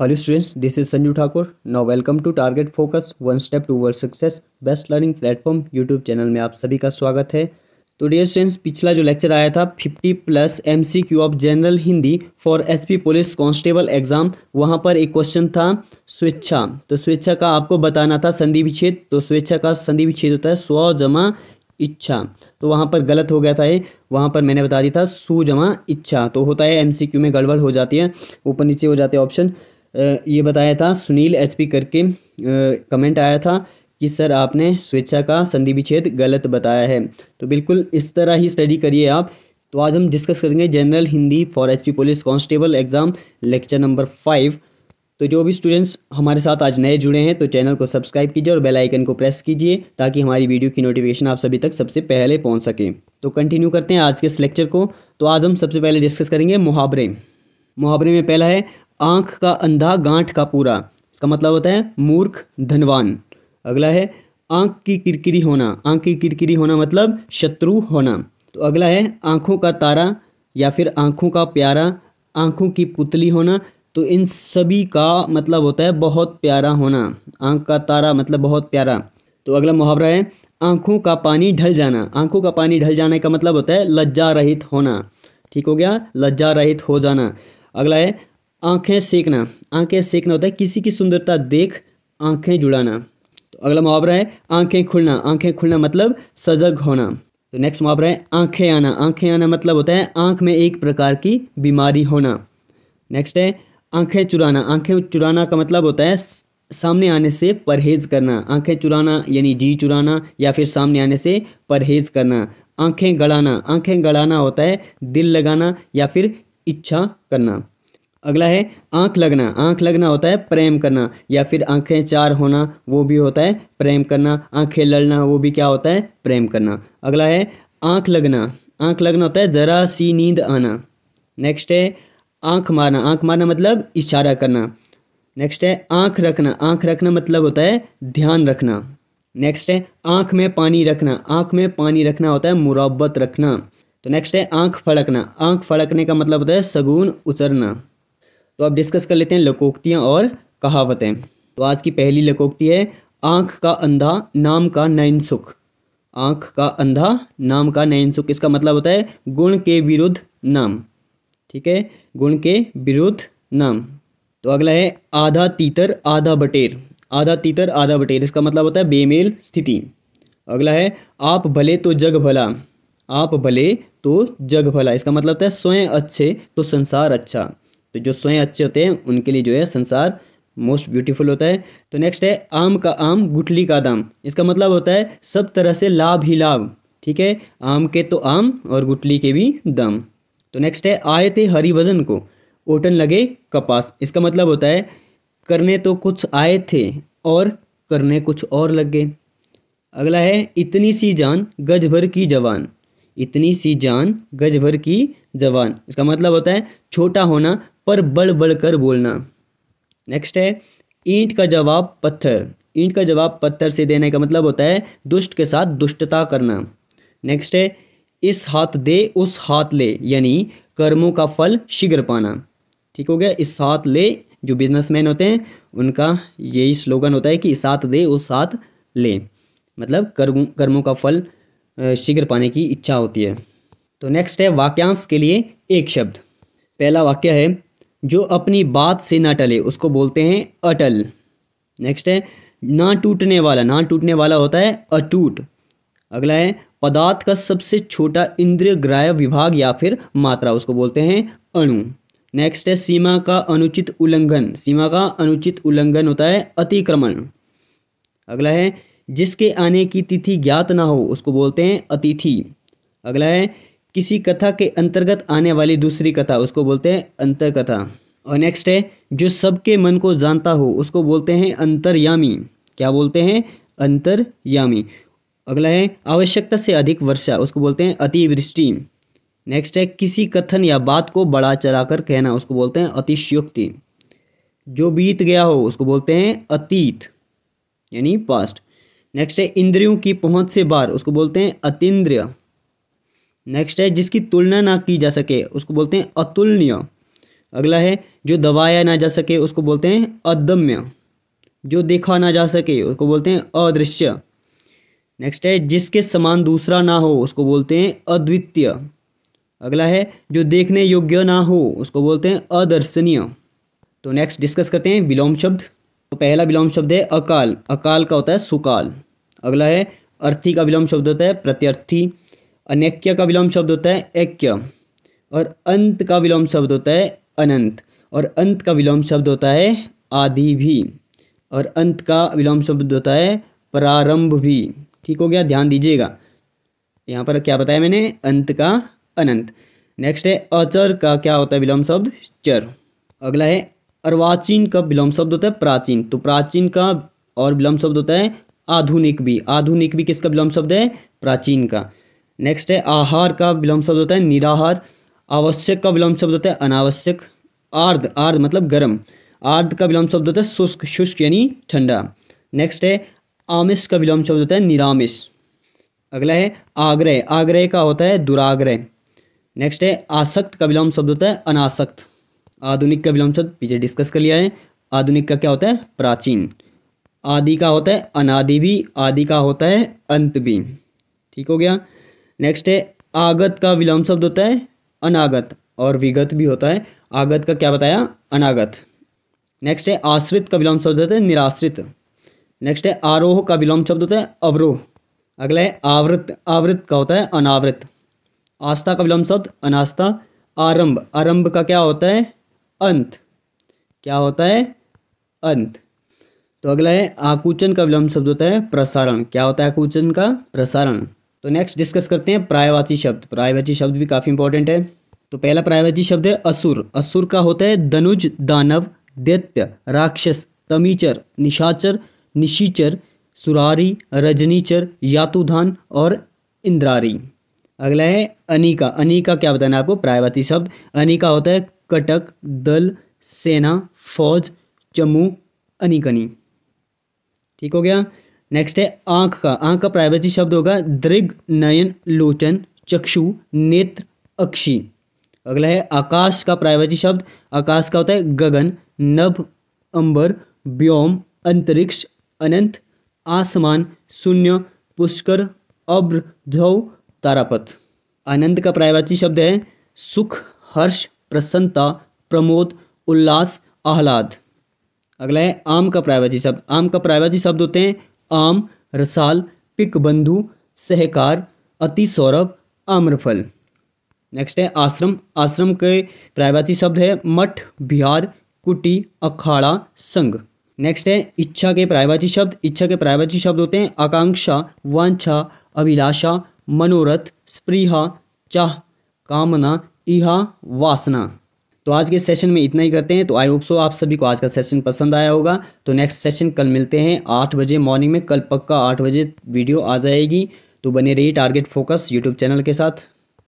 hello students this is Sanju Thakur now welcome to target focus one step towards success best learning platform YouTube channel में आप सभी का स्वागत है तो डियर स्टूडेंट्स पिछला जो लेक्चर आया था 50 plus MCQ of general Hindi for SP police constable exam वहां पर एक क्वेश्चन था स्वेच्छा तो स्वेच्छा का आपको बताना था संधि विच्छेद तो स्वेच्छा का संधि विच्छेद होता है स्व जमा इच्छा तो वहाँ पर गलत हो गया था ये वहाँ पर मैंने बता दिया था सु जमा इच्छा तो होता है एमसीक्यू में गड़बड़ हो जाती है ऊपर नीचे हो जाते हैं ऑप्शन ये बताया था सुनील एचपी करके कमेंट आया था कि सर आपने स्वेच्छा का संधि विच्छेद गलत बताया है तो बिल्कुल इस तरह ही स्टडी करिए आप तो आज हम डिस्कस करेंगे general Hindi for HP police constable exam lecture number five तो जो भी स्टूडेंट्स हमारे साथ आज नए जुड़े हैं तो चैनल को सब्सक्राइब कीजिए और बेल आइकन को प्रेस कीजिए ताकि हमारी वीडियो की नोटिफिकेशन आप सभी तक सबसे पहले पहुंच सके तो कंटिन्यू करते हैं आज के इस लेक्चर को तो आज हम सबसे पहले डिस्कस करेंगे मुहावरे मुहावरे में पहला है आँख का अंधा गांठ का पूरा इसका मतलब होता है मूर्ख धनवान अगला है आँख की किरकिरी होना आँख की किरकिरी होना मतलब शत्रु होना तो अगला है आँखों का तारा या फिर आंखों का प्यारा आँखों की पुतली होना तो इन सभी का मतलब होता है बहुत प्यारा होना आँख का तारा मतलब बहुत प्यारा तो अगला मुहावरा है आँखों का पानी ढल जाना आँखों का पानी ढल जाने का मतलब होता है लज्जा रहित होना ठीक हो गया लज्जा रहित हो जाना अगला है आंखें सेकना आंखें सेकना होता है किसी की सुंदरता देख आंखें जुड़ाना तो अगला मुहावरा है आंखें खुलना आंखें खुलना मतलब सजग होना तो नेक्स्ट मुहावरा है आंखें आना आंखें आना मतलब होता है आंख में एक प्रकार की बीमारी होना नेक्स्ट है आंखें चुराना आंखें चुराना का मतलब होता है सामने आने से परहेज करना आंखें चुराना यानी जी चुराना या फिर सामने आने से परहेज करना आंखें गड़ाना आंखें गड़ाना होता है दिल लगाना या फिर इच्छा करना अगला है आंख लगना आंख लगना होता है प्रेम करना या फिर आंखें चार होना वो भी होता है प्रेम करना आंखें लड़ना वो भी क्या होता है प्रेम करना अगला है आंख लगना आंख लगना होता है ज़रा सी नींद आना नेक्स्ट है आंख मारना आंख मारना मतलब इशारा करना नेक्स्ट है आंख रखना आंख रखना मतलब होता है ध्यान रखना नेक्स्ट है आंख में पानी रखना आंख में पानी रखना होता है मुरबत रखना तो नेक्स्ट है आंख फड़कना आंख फड़कने का मतलब होता है सगून उतरना तो अब डिस्कस कर लेते हैं लकोक्तियाँ और कहावतें तो आज की पहली लकोक्ति है आँख का अंधा नाम का नयन सुख आँख का अंधा नाम का नयन सुख इसका मतलब होता है गुण के विरुद्ध नाम ठीक है गुण के विरुद्ध नाम तो अगला है आधा तीतर आधा बटेर आधा तीतर आधा बटेर इसका मतलब होता है बेमेल स्थिति अगला है आप भले तो जग भला आप भले तो जग भला इसका मतलब होता है स्वयं अच्छे तो संसार अच्छा तो जो स्वयं अच्छे होते हैं उनके लिए जो है संसार मोस्ट ब्यूटीफुल होता है तो नेक्स्ट है आम का आम गुटली का दाम इसका मतलब होता है सब तरह से लाभ ही लाभ ठीक है आम के तो आम और गुटली के भी दाम तो नेक्स्ट है आए थे हरी वजन को ओटन लगे कपास इसका मतलब होता है करने तो कुछ आए थे और करने कुछ और लग गए अगला है इतनी सी जान गज भर की जवान इतनी सी जान गज भर की जवान इसका मतलब होता है छोटा होना पर बढ़ बढ़ कर बोलना नेक्स्ट है ईंट का जवाब पत्थर ईंट का जवाब पत्थर से देने का मतलब होता है दुष्ट के साथ दुष्टता करना नेक्स्ट है इस हाथ दे उस हाथ ले यानी कर्मों का फल शीघ्र पाना ठीक हो गया इस हाथ ले जो बिजनेसमैन होते हैं उनका यही स्लोगन होता है कि इस हाथ दे उस हाथ ले मतलब कर्म कर्मों का फल शीघ्र पाने की इच्छा होती है तो नेक्स्ट है वाक्यांश के लिए एक शब्द पहला वाक्य है जो अपनी बात से ना टले उसको बोलते हैं अटल नेक्स्ट है ना टूटने वाला ना टूटने वाला होता है अटूट अगला है पदार्थ का सबसे छोटा इंद्रिय ग्राह्य विभाग या फिर मात्रा उसको बोलते हैं अणु नेक्स्ट है सीमा का अनुचित उल्लंघन सीमा का अनुचित उल्लंघन होता है अतिक्रमण अगला है जिसके आने की तिथि ज्ञात ना हो उसको बोलते हैं अतिथि अगला है किसी कथा के अंतर्गत आने वाली दूसरी कथा उसको बोलते हैं अंतर कथा और नेक्स्ट है जो सबके मन को जानता हो उसको बोलते हैं अंतर्यामी क्या बोलते हैं अंतर्यामी अगला है आवश्यकता से अधिक वर्षा उसको बोलते हैं अतिवृष्टि नेक्स्ट है किसी कथन या बात को बड़ा चढ़ाकर कहना उसको बोलते हैं अतिशयोक्ति जो बीत गया हो उसको बोलते हैं अतीत यानी पास्ट नेक्स्ट है इंद्रियों की पहुंच से बाहर उसको बोलते हैं अतिद्रिय नेक्स्ट है जिसकी तुलना ना की जा सके उसको बोलते हैं अतुलनीय अगला है जो दबाया ना जा सके उसको बोलते हैं अदम्य जो देखा ना जा सके उसको बोलते हैं अदृश्य नेक्स्ट है जिसके समान दूसरा ना हो उसको बोलते हैं अद्वितीय अगला है जो देखने योग्य ना हो उसको बोलते हैं अदर्शनीय तो नेक्स्ट डिस्कस करते हैं विलोम शब्द तो पहला विलोम शब्द है अकाल अकाल का होता है सुकाल अगला है अर्थी का विलोम शब्द होता है प्रत्यर्थी अनैक्य का विलोम शब्द होता है ऐक्य और अंत का विलोम शब्द होता है अनंत और अंत का विलोम शब्द होता है आदि भी और अंत का विलोम शब्द होता है प्रारंभ भी ठीक हो गया ध्यान दीजिएगा यहाँ पर क्या बताया मैंने अंत का अनंत नेक्स्ट है अचर का क्या होता है विलोम शब्द चर अगला है अर्वाचीन का विलोम शब्द होता है प्राचीन तो प्राचीन का और विलोम शब्द होता है आधुनिक भी आधुनिक भी किसका विलोम शब्द है प्राचीन का नेक्स्ट है आहार का विलोम शब्द होता है निराहार आवश्यक का विलोम शब्द होता है अनावश्यक आर्द आर्द मतलब गर्म आर्द का विलोम शब्द होता है शुष्क शुष्क यानी ठंडा नेक्स्ट है आमिष का विलोम शब्द होता है निरामिष अगला है आग्रह आग्रह का होता है दुराग्रह नेक्स्ट है आसक्त का विलोम शब्द होता है अनासक्त आधुनिक का विलोम शब्द पीछे डिस्कस कर लिया है आधुनिक का क्या होता है प्राचीन आदि का होता है अनादि भी आदि का होता है अंत भी ठीक हो गया नेक्स्ट है आगत का विलोम शब्द होता है अनागत और विगत भी होता है आगत का क्या बताया अनागत नेक्स्ट है आश्रित का विलोम शब्द होता है निराश्रित नेक्स्ट है आरोह का विलोम शब्द होता है अवरोह अगला है आवृत आवृत का होता है अनावृत आस्था का विलोम शब्द अनास्था आरंभ आरंभ का क्या होता है अंत क्या होता है अंत तो अगला है आकुचन का विलोम शब्द होता है प्रसारण क्या होता है आकुचन का प्रसारण तो नेक्स्ट डिस्कस करते हैं प्रायवाची शब्द प्रायवाची शब्द भी काफ़ी इंपॉर्टेंट है तो पहला प्रायवाची शब्द है असुर असुर का होता है धनुज दानव दैत्य राक्षस तमीचर निशाचर निशीचर सुरारी रजनीचर यातुधान और इंद्रारी अगला है अनिका अनिका क्या बताना आपको प्रायवाची शब्द अनिका होता है कटक दल सेना फौज चमू अनिकनी ठीक हो गया नेक्स्ट है आँख का आँख का प्राइवेसी शब्द होगा दृग नयन लोचन चक्षु नेत्र अक्षी अगला है आकाश का प्राइवेसी शब्द आकाश का होता है गगन नभ अंबर व्योम अंतरिक्ष अनंत आसमान शून्य पुष्कर अब्र ध्रव तारापथ आनंद का प्रायवाची शब्द है सुख हर्ष प्रसन्नता प्रमोद उल्लास आह्लाद अगला है आम का प्रायवाची शब्द आम का प्रायवाची शब्द होते हैं आम रसाल पिकबंधु सहकार अति सौरभ आम्रफल नेक्स्ट है आश्रम आश्रम के प्रायवाची शब्द है मठ बिहार कुटी अखाड़ा संघ नेक्स्ट है इच्छा के प्रायवाची शब्द इच्छा के प्रायवाची शब्द होते हैं आकांक्षा वांछा अभिलाषा मनोरथ स्प्रीहा चाह कामना इहा वासना तो आज के सेशन में इतना ही करते हैं तो आई होप सो आप सभी को आज का सेशन पसंद आया होगा तो नेक्स्ट सेशन कल मिलते हैं आठ बजे मॉर्निंग में कल पक्का आठ बजे वीडियो आ जाएगी तो बने रही टारगेट फोकस यूट्यूब चैनल के साथ